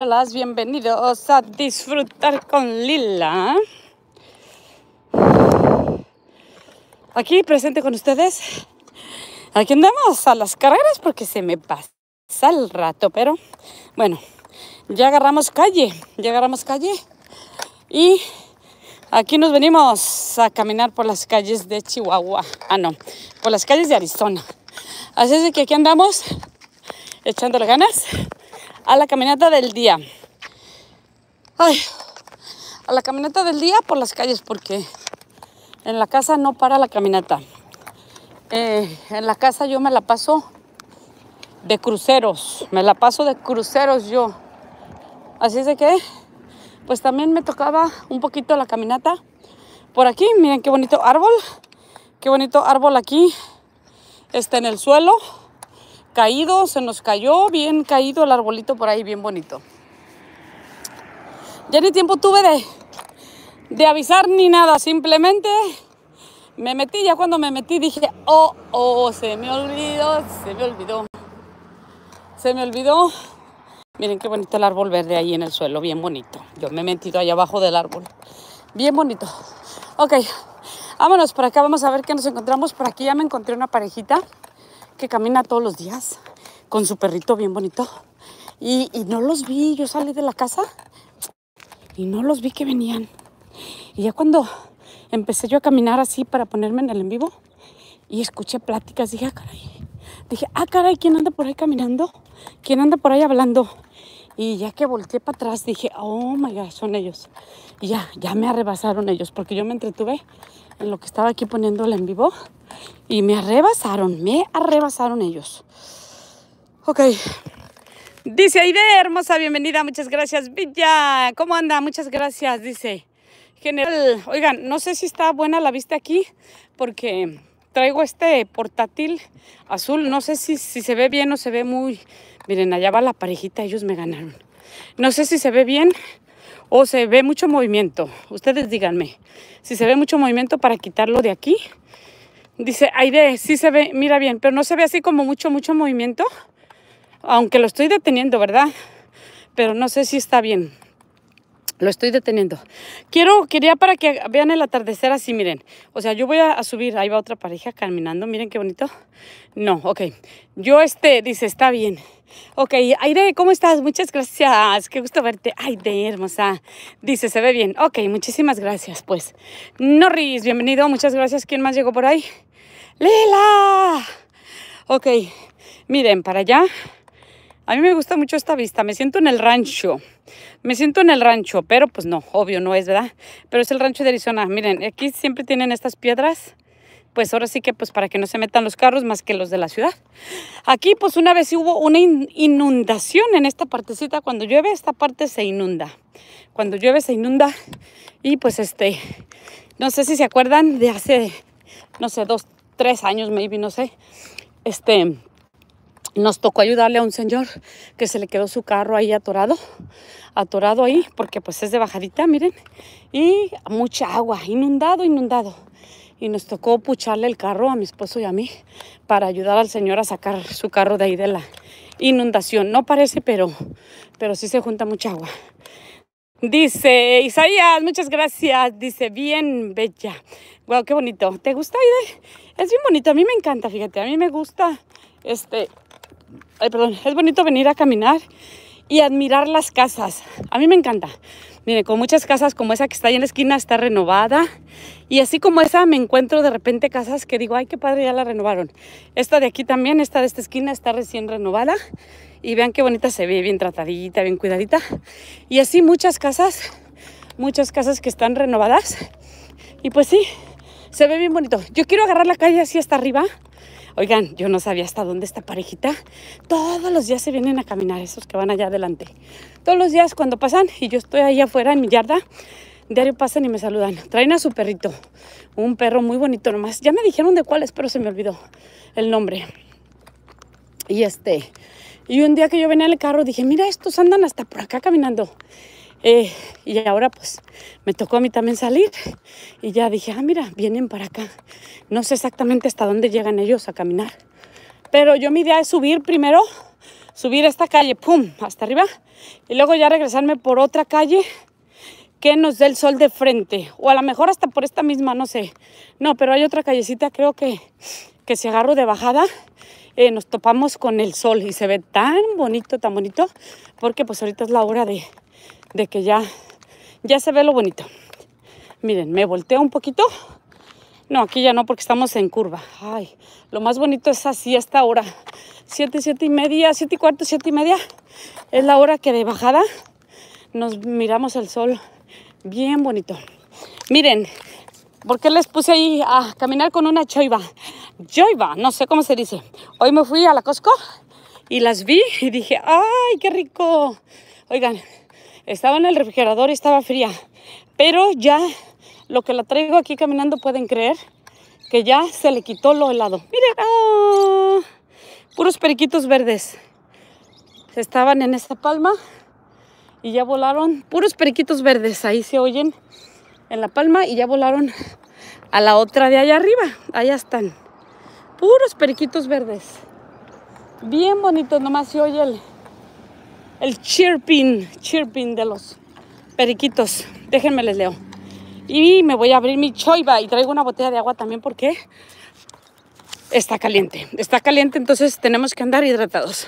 Hola, bienvenidos a disfrutar con Lila. Aquí presente con ustedes. Aquí andamos a las carreras porque se me pasa el rato, pero bueno, ya agarramos calle, ya agarramos calle y aquí nos venimos a caminar por las calles de Chihuahua. Ah, no, por las calles de Arizona. Así es que aquí andamos echándole ganas a la caminata del día. a la caminata del día por las calles porque en la casa no para la caminata. Eh, en la casa yo me la paso de cruceros, me la paso de cruceros yo. Así es de que, pues también me tocaba un poquito la caminata. Por aquí, miren qué bonito árbol, qué bonito árbol aquí, está en el suelo caído, se nos cayó bien caído el arbolito por ahí, bien bonito. Ya ni tiempo tuve de, de avisar ni nada, simplemente me metí, ya cuando me metí dije, oh, oh, se me olvidó, se me olvidó, se me olvidó. Miren qué bonito el árbol verde ahí en el suelo, bien bonito. Yo me he metido ahí abajo del árbol, bien bonito. Ok, vámonos por acá, vamos a ver qué nos encontramos. Por aquí ya me encontré una parejita que camina todos los días con su perrito bien bonito. Y, no los vi, yo salí de la casa y no los vi que venían. Y ya cuando empecé yo a caminar así para ponerme en el en vivo y escuché pláticas, dije, ah, caray. Dije, ah, caray, ¿quién anda por ahí caminando? ¿Quién anda por ahí hablando? Y ya que volteé para atrás, dije, oh my god, son ellos. Y ya, ya me arrebasaron ellos, porque yo me entretuve lo que estaba aquí poniéndola en vivo y me arrebasaron, me arrebasaron ellos. Ok. Dice Aide, hermosa, bienvenida, muchas gracias. Villa, ¿cómo anda? Muchas gracias, dice. General, oigan, no sé si está buena la vista aquí porque traigo este portátil azul. No sé si, si se ve bien o se ve muy... Miren, allá va la parejita, ellos me ganaron. No sé si se ve bien o se ve mucho movimiento. Ustedes díganme, si se ve mucho movimiento para quitarlo de aquí. Dice, de sí se ve, mira bien, pero no se ve así como mucho, mucho movimiento. Aunque lo estoy deteniendo, ¿verdad? Pero no sé si está bien. Lo estoy deteniendo. Quiero, quería para que vean el atardecer así, miren. O sea, yo voy a, a subir. Ahí va otra pareja caminando. Miren qué bonito. No, ok. Yo este, dice, está bien. Ok, Aire, ¿cómo estás? Muchas gracias. Qué gusto verte. Aide, hermosa. Dice, se ve bien. Ok, muchísimas gracias, pues. Norris, bienvenido. Muchas gracias. ¿Quién más llegó por ahí? Lila. Ok, miren, para allá. A mí me gusta mucho esta vista. Me siento en el rancho. Me siento en el rancho, pero pues no, obvio no es, ¿verdad? Pero es el rancho de Arizona. Miren, aquí siempre tienen estas piedras pues ahora sí que pues para que no se metan los carros más que los de la ciudad. Aquí pues una vez hubo una inundación en esta partecita, cuando llueve esta parte se inunda, cuando llueve se inunda y pues este, no sé si se acuerdan de hace, no sé, dos, tres años maybe, no sé, este, nos tocó ayudarle a un señor que se le quedó su carro ahí atorado, atorado ahí, porque pues es de bajadita, miren, y mucha agua, inundado, inundado y nos tocó pucharle el carro a mi esposo y a mí para ayudar al señor a sacar su carro de ahí de la inundación. No parece, pero, pero sí se junta mucha agua. Dice Isaías, muchas gracias. Dice, bien bella. Wow, qué bonito. ¿Te gusta, ahí? Es bien bonito. A mí me encanta, fíjate. A mí me gusta. Este. Ay, perdón. Es bonito venir a caminar y admirar las casas. A mí me encanta. Mire, con muchas casas como esa que está ahí en la esquina, está renovada. Y así como esa, me encuentro de repente casas que digo, ay, qué padre, ya la renovaron. Esta de aquí también, esta de esta esquina, está recién renovada. Y vean qué bonita se ve, bien tratadita, bien cuidadita. Y así muchas casas, muchas casas que están renovadas. Y pues sí, se ve bien bonito. Yo quiero agarrar la calle así hasta arriba. Oigan, yo no sabía hasta dónde está parejita. Todos los días se vienen a caminar esos que van allá adelante. Todos los días cuando pasan y yo estoy ahí afuera en mi yarda, diario pasan y me saludan. Traen a su perrito, un perro muy bonito nomás. Ya me dijeron de cuál es, pero se me olvidó el nombre. Y este, y un día que yo venía en el carro dije, mira, estos andan hasta por acá caminando. Eh, y ahora pues me tocó a mí también salir y ya dije, ah, mira, vienen para acá. No sé exactamente hasta dónde llegan ellos a caminar. Pero yo mi idea es subir primero subir esta calle, pum, hasta arriba, y luego ya regresarme por otra calle que nos dé el sol de frente, o a lo mejor hasta por esta misma, no sé. No, pero hay otra callecita, creo que, que si agarro de bajada, eh, nos topamos con el sol y se ve tan bonito, tan bonito, porque pues ahorita es la hora de, de que ya, ya se ve lo bonito. Miren, me volteo un poquito no, aquí ya no porque estamos en curva. Ay, lo más bonito es así esta hora. Siete, siete y media, siete y cuarto, siete y media. Es la hora que de bajada nos miramos el sol. Bien bonito. Miren, ¿por qué les puse ahí a caminar con una choiva? Choiva, no sé cómo se dice. Hoy me fui a la Costco y las vi y dije, ¡ay, qué rico! Oigan, estaba en el refrigerador y estaba fría, pero ya lo que la traigo aquí caminando pueden creer que ya se le quitó lo helado. Miren, ah, puros periquitos verdes. Estaban en esta palma y ya volaron puros periquitos verdes. Ahí se oyen en la palma y ya volaron a la otra de allá arriba. Allá están. Puros periquitos verdes. Bien bonito, nomás se oye el, el chirping, chirping de los periquitos. Déjenme les leo. Y me voy a abrir mi choiva y traigo una botella de agua también porque está caliente. Está caliente, entonces tenemos que andar hidratados.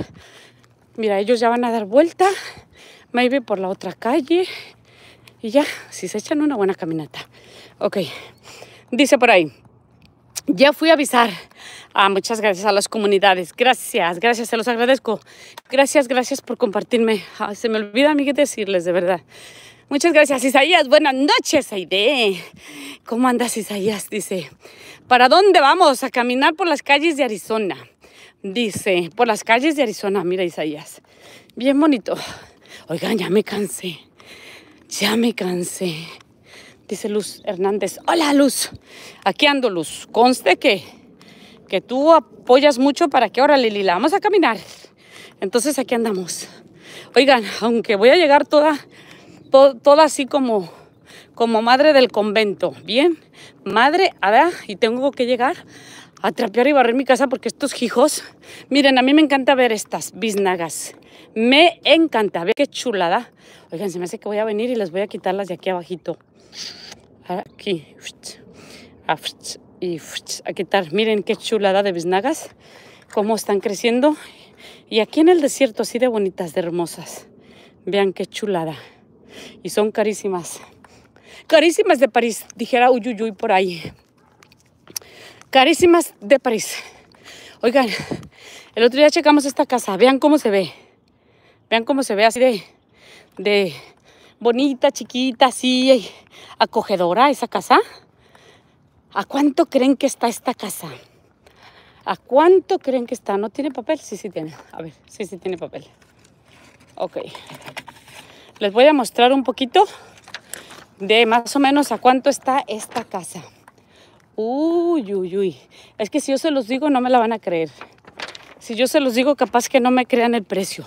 Mira, ellos ya van a dar vuelta, maybe por la otra calle. Y ya, si se echan una buena caminata. Ok, dice por ahí, ya fui a avisar. A ah, muchas gracias a las comunidades. Gracias, gracias, se los agradezco. Gracias, gracias por compartirme. se me olvida a mí decirles, de verdad. Muchas gracias, Isaías. Buenas noches, Aide. ¿Cómo andas, Isaías? Dice, ¿para dónde vamos? A caminar por las calles de Arizona. Dice, por las calles de Arizona. Mira, Isaías. Bien bonito. Oigan, ya me cansé. Ya me cansé. Dice Luz Hernández. Hola, Luz. Aquí ando, Luz. Conste que, que tú apoyas mucho para que ahora, Lilila, vamos a caminar. Entonces aquí andamos. Oigan, aunque voy a llegar toda todo toda así como, como madre del convento, ¿bien? Madre, ahora, y tengo que llegar a trapear y barrer mi casa porque estos hijos, miren, a mí me encanta ver estas biznagas. Me encanta, vean qué chulada. Oigan, se me hace que voy a venir y les voy a quitarlas de aquí abajito. Aquí. Y a quitar. Miren qué chulada de biznagas. Cómo están creciendo. Y aquí en el desierto, así de bonitas, de hermosas. Vean qué chulada y son carísimas. Carísimas de París, dijera Uyuyuy por ahí. Carísimas de París. Oigan, el otro día checamos esta casa, vean cómo se ve. Vean cómo se ve así de, de bonita, chiquita, así, acogedora esa casa. ¿A cuánto creen que está esta casa? ¿A cuánto creen que está? ¿No tiene papel? Sí, sí tiene. A ver, sí, sí tiene papel. Ok les voy a mostrar un poquito de más o menos a cuánto está esta casa. Uy, uy, uy. Es que si yo se los digo no me la van a creer. Si yo se los digo capaz que no me crean el precio.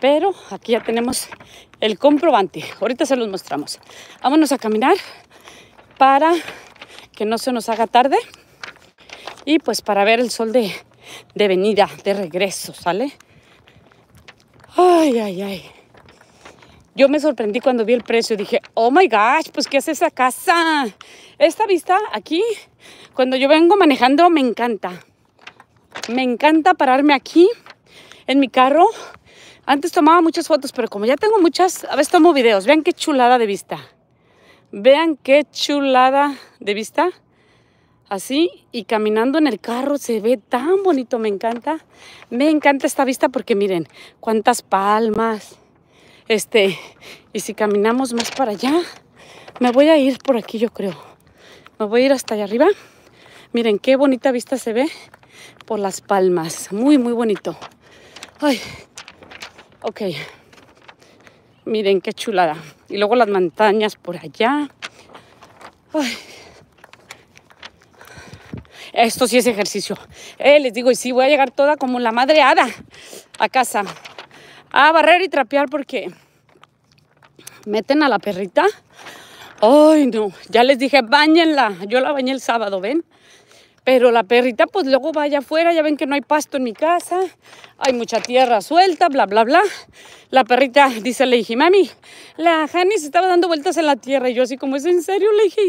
Pero aquí ya tenemos el comprobante. Ahorita se los mostramos. Vámonos a caminar para que no se nos haga tarde. Y pues para ver el sol de, venida, de regreso, ¿sale? Ay, ay, ay. Yo me sorprendí cuando vi el precio. Dije, oh my gosh, pues ¿qué es esa casa? Esta vista aquí, cuando yo vengo manejando, me encanta. Me encanta pararme aquí en mi carro. Antes tomaba muchas fotos, pero como ya tengo muchas, a veces tomo videos. Vean qué chulada de vista. Vean qué chulada de vista. Así y caminando en el carro se ve tan bonito, me encanta. Me encanta esta vista porque miren cuántas palmas, este, y si caminamos más para allá, me voy a ir por aquí, yo creo. Me voy a ir hasta allá arriba. Miren qué bonita vista se ve por las palmas. Muy, muy bonito. Ay, ok. Miren qué chulada. Y luego las montañas por allá. Ay. Esto sí es ejercicio. Eh, les digo, y sí, voy a llegar toda como la hada a casa a barrer y trapear porque meten a la perrita. Ay, no, ya les dije, bañenla. Yo la bañé el sábado, ¿ven? Pero la perrita, pues luego vaya afuera, ya ven que no hay pasto en mi casa, hay mucha tierra suelta, bla, bla, bla. La perrita, dice, le dije, mami, la Hanny se estaba dando vueltas en la tierra. Y yo así como, ¿es en serio? Le dije,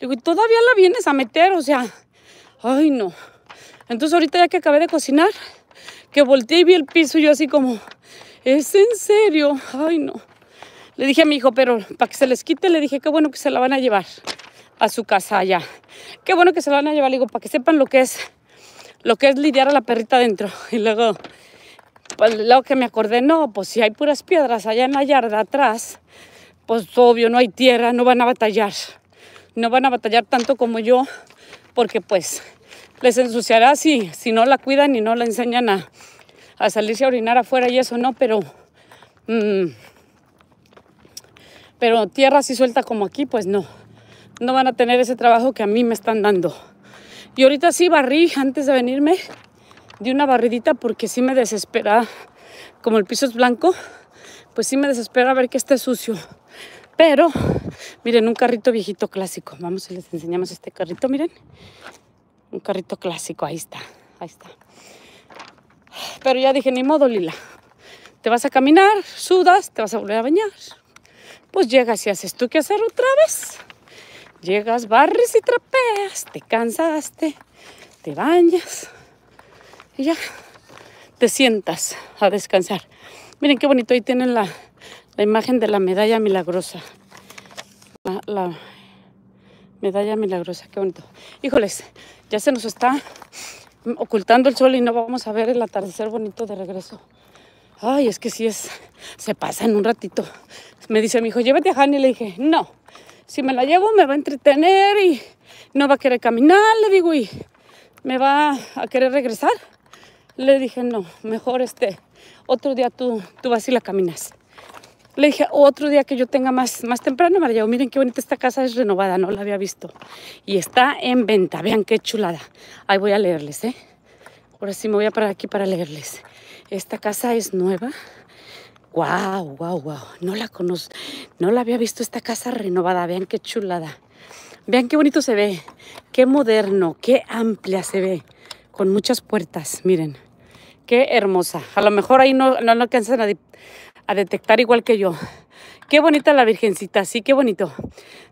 le digo, ¿todavía la vienes a meter? O sea, ay, no. Entonces ahorita ya que acabé de cocinar, que volteé y vi el piso, yo así como, ¿Es en serio? Ay, no. Le dije a mi hijo, pero para que se les quite, le dije, qué bueno que se la van a llevar a su casa allá. Qué bueno que se la van a llevar, le digo, para que sepan lo que es, lo que es lidiar a la perrita adentro. Y luego, pues, lo que me acordé, no, pues si hay puras piedras allá en la yarda atrás, pues obvio, no hay tierra, no van a batallar. No van a batallar tanto como yo, porque pues les ensuciará si, si no la cuidan y no la enseñan a, a salirse a orinar afuera y eso no, pero... Mm, pero tierra así suelta como aquí, pues no. No van a tener ese trabajo que a mí me están dando. Y ahorita sí barrí antes de venirme, di una barridita porque sí me desespera. Como el piso es blanco, pues sí me desespera ver que esté sucio. Pero, miren, un carrito viejito clásico. Vamos y les enseñamos este carrito, miren. Un carrito clásico, ahí está, ahí está. Pero ya dije, ni modo, Lila. Te vas a caminar, sudas, te vas a volver a bañar. Pues llegas y haces tú qué hacer otra vez. Llegas, barres y trapeas, te cansaste, te bañas y ya te sientas a descansar. Miren qué bonito, ahí tienen la, imagen de la medalla milagrosa. La, la medalla milagrosa, qué bonito. Híjoles, ya se nos está ocultando el sol y no vamos a ver el atardecer bonito de regreso. Ay, es que si es, se pasa en un ratito. Me dice mi hijo, llévate a y Le dije, no, si me la llevo me va a entretener y no va a querer caminar, le digo, y me va a querer regresar. Le dije, no, mejor este, otro día tú, tú vas y la caminas. Le dije, otro día que yo tenga más, más temprano, María, miren qué bonita esta casa, es renovada, no la había visto. Y está en venta, vean qué chulada. Ahí voy a leerles, ¿eh? Ahora sí me voy a parar aquí para leerles. Esta casa es nueva. Wow, wow, wow. No la conozco, no la había visto esta casa renovada, vean qué chulada. Vean qué bonito se ve, qué moderno, qué amplia se ve, con muchas puertas, miren. Qué hermosa. A lo mejor ahí no, no, no a detectar igual que yo. Qué bonita la Virgencita, sí, qué bonito.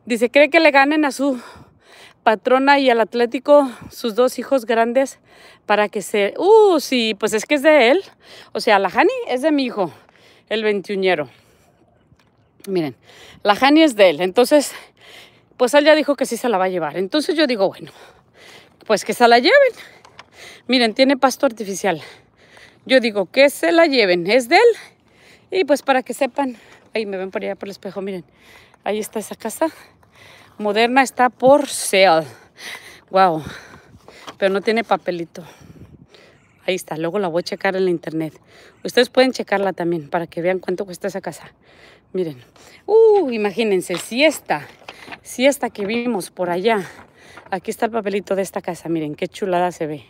Dice, ¿cree que le ganen a su patrona y al Atlético sus dos hijos grandes para que se... Uh, sí, pues es que es de él. O sea, la Hani es de mi hijo, el veintiuñero. Miren, la Hani es de él. Entonces, pues él ya dijo que sí se la va a llevar. Entonces yo digo, bueno, pues que se la lleven. Miren, tiene pasto artificial. Yo digo, que se la lleven. Es de él y pues para que sepan, ahí me ven por allá por el espejo, miren, ahí está esa casa. Moderna está por sale. Wow. Pero no tiene papelito. Ahí está, luego la voy a checar en la internet. Ustedes pueden checarla también para que vean cuánto cuesta esa casa. Miren. Uh, imagínense, si esta, si esta que vimos por allá, aquí está el papelito de esta casa. Miren, qué chulada se ve.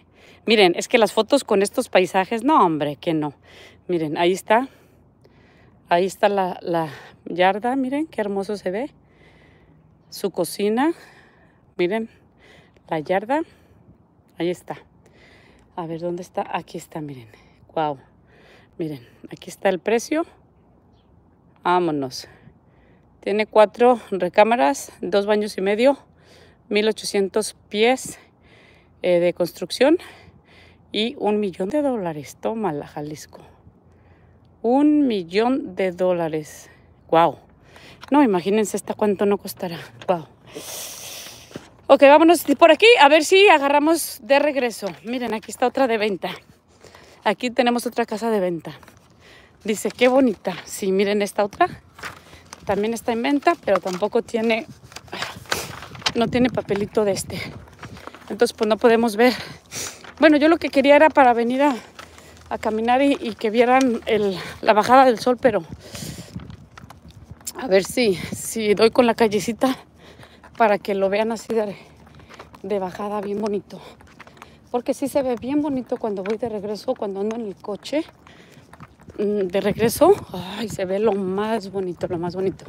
Miren, es que las fotos con estos paisajes, no hombre, que no. Miren, ahí está. Ahí está la, yarda, miren qué hermoso se ve. Su cocina, miren la yarda. Ahí está. A ver, ¿dónde está? Aquí está, miren. Wow. Miren, aquí está el precio. Vámonos. Tiene cuatro recámaras, dos baños y medio, 1800 pies eh, de construcción y un millón de dólares. Toma la Jalisco un millón de dólares. ¡Wow! No, imagínense esta cuánto no costará. ¡Wow! Ok, vámonos por aquí a ver si agarramos de regreso. Miren, aquí está otra de venta. Aquí tenemos otra casa de venta. Dice, qué bonita. Sí, miren esta otra. También está en venta, pero tampoco tiene, no tiene papelito de este. Entonces, pues no podemos ver. Bueno, yo lo que quería era para venir a, a caminar y, que vieran la bajada del sol, pero a ver si, si doy con la callecita para que lo vean así de, bajada, bien bonito. Porque sí se ve bien bonito cuando voy de regreso, cuando ando en el coche mm, de regreso, ay, se ve lo más bonito, lo más bonito.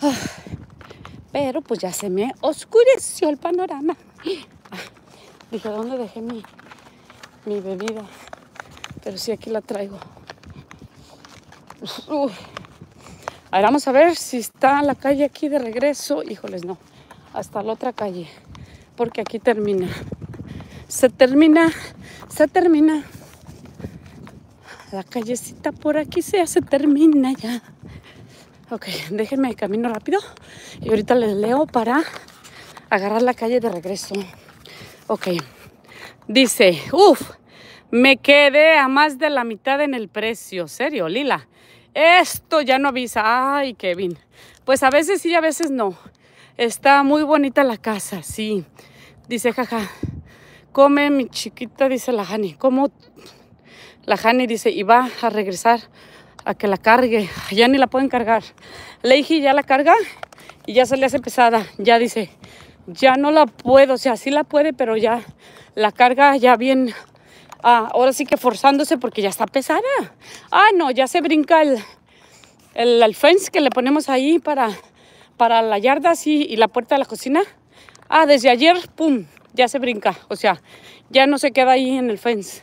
Ah, pero pues ya se me oscureció el panorama. Ah, dije, ¿dónde dejé mi bebida? Pero sí, aquí la traigo. Ahora vamos a ver si está la calle aquí de regreso. Híjoles, no. Hasta la otra calle. Porque aquí termina. Se termina, se termina. La callecita por aquí se, hace. termina ya. Ok, déjenme camino rápido. Y ahorita les leo para agarrar la calle de regreso. Ok. Dice, uff, me quedé a más de la mitad en el precio, serio, Lila. Esto ya no avisa. Ay, Kevin. Pues a veces sí, a veces no. Está muy bonita la casa, sí. Dice, jaja. Come mi chiquita, dice la Hani. Como la Hani dice, y va a regresar a que la cargue. Ya ni la pueden cargar. Leiji ya la carga y ya se le hace pesada. Ya dice, ya no la puedo. O sea, sí la puede, pero ya la carga ya bien Ah, ahora sí que forzándose porque ya está pesada. Ah, no, ya se brinca el, fence que le ponemos ahí para, para la yarda así, y la puerta de la cocina. Ah, desde ayer, pum, ya se brinca. O sea, ya no se queda ahí en el fence.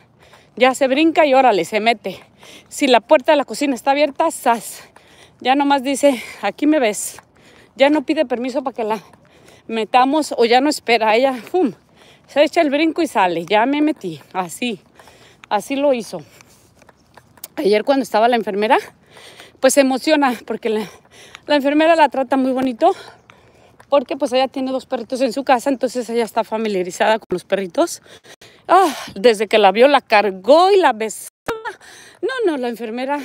Ya se brinca y órale, se mete. Si la puerta de la cocina está abierta, sas. Ya nomás dice, aquí me ves. Ya no pide permiso para que la metamos o ya no espera. Ella, pum, se echa el brinco y sale. Ya me metí, así así lo hizo. Ayer cuando estaba la enfermera, pues se emociona porque la, enfermera la trata muy bonito porque pues ella tiene dos perritos en su casa, entonces ella está familiarizada con los perritos. Ah, desde que la vio, la cargó y la besó No, no, la enfermera,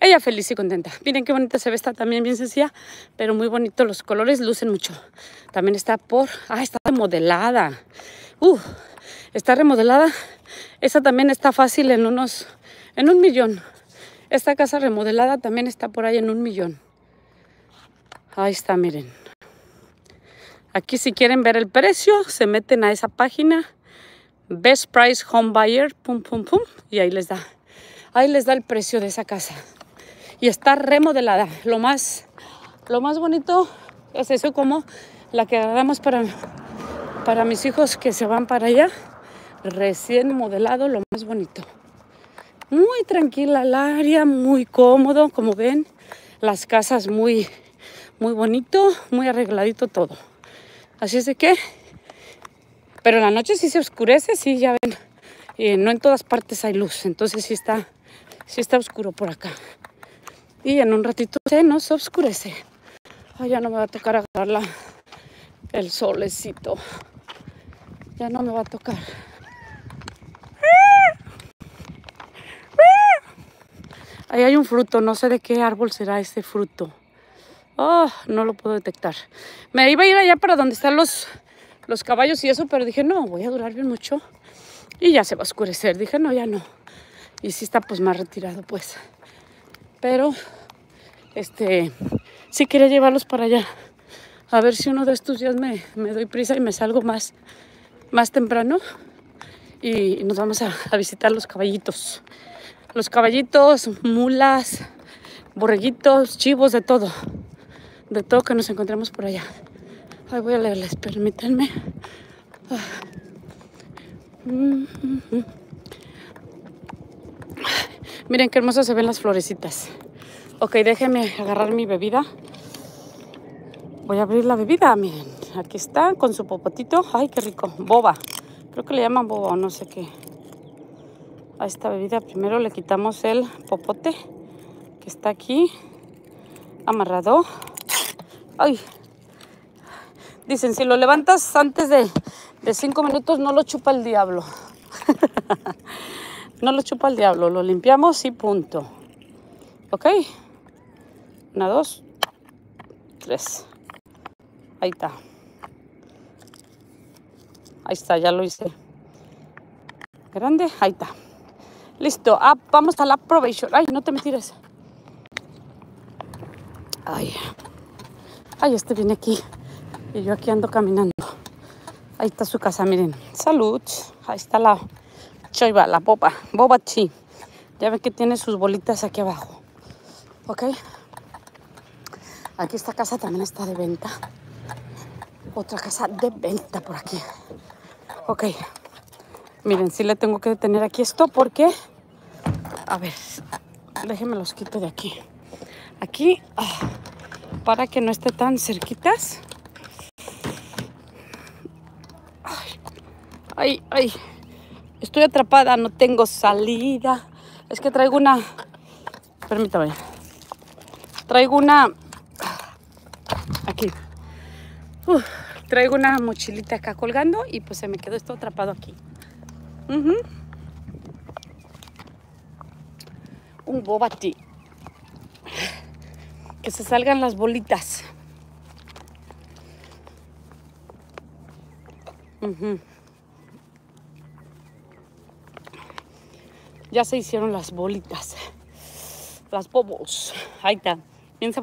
ella feliz y contenta. Miren qué bonita se ve, está también bien sencilla, pero muy bonito, los colores lucen mucho. También está por, ah, está remodelada. Uh, está remodelada esa también está fácil en unos, en un millón. Esta casa remodelada también está por ahí en un millón. Ahí está, miren. Aquí si quieren ver el precio, se meten a esa página. Best Price Home Buyer, pum, pum, pum. Y ahí les da. Ahí les da el precio de esa casa. Y está remodelada. Lo más, lo más bonito es eso como la que agarramos para, para mis hijos que se van para allá recién modelado, lo más bonito. Muy tranquila el área, muy cómodo, como ven, las casas muy, muy bonito, muy arregladito todo. Así es de que, pero en la noche sí se oscurece, sí, ya ven, Y eh, no en todas partes hay luz, entonces sí está, sí está oscuro por acá. Y en un ratito se nos oscurece. Ay, ya no me va a tocar agarrar el solecito. Ya no me va a tocar. Ahí hay un fruto, no sé de qué árbol será este fruto. Oh, no lo puedo detectar. Me iba a ir allá para donde están los, los caballos y eso, pero dije, no, voy a durar bien mucho. Y ya se va a oscurecer. Dije, no, ya no. Y sí está pues más retirado, pues. Pero, este, sí quería llevarlos para allá. A ver si uno de estos días me, doy prisa y me salgo más, más temprano. Y, nos vamos a, a visitar los caballitos los caballitos, mulas, borreguitos, chivos, de todo. De todo que nos encontremos por allá. Ay, voy a leerles, permítanme. Ah. Miren qué hermosas se ven las florecitas. Ok, déjenme agarrar mi bebida. Voy a abrir la bebida, miren. Aquí está, con su popotito. Ay, qué rico. Boba. Creo que le llaman boba o no sé qué a esta bebida primero le quitamos el popote que está aquí amarrado. dicen, si lo levantas antes de, de cinco minutos no lo chupa el diablo. no lo chupa el diablo, lo limpiamos y punto. ¿Ok? Una, dos, tres. Ahí está. Ahí está, ya lo hice. Grande, ahí está. Listo. Ah, vamos a la probation. Ay, no te me Ay. Ay, este viene aquí. Y yo aquí ando caminando. Ahí está su casa, miren. Salud. Ahí está la choiva, la popa. Boba chi. Ya ve que tiene sus bolitas aquí abajo. ¿Ok? Aquí esta casa también está de venta. Otra casa de venta por aquí. Ok. Miren, sí le tengo que detener aquí esto porque a ver, déjenme los quito de aquí. Aquí, ah, para que no esté tan cerquitas. Ay, ay, estoy atrapada, no tengo salida. Es que traigo una... Permítame. Traigo una... Aquí. traigo una mochilita acá colgando y pues se me quedó esto atrapado aquí. Uh un Que se salgan las bolitas. Ya se hicieron las bolitas. Las bobos. Ahí está. Piensa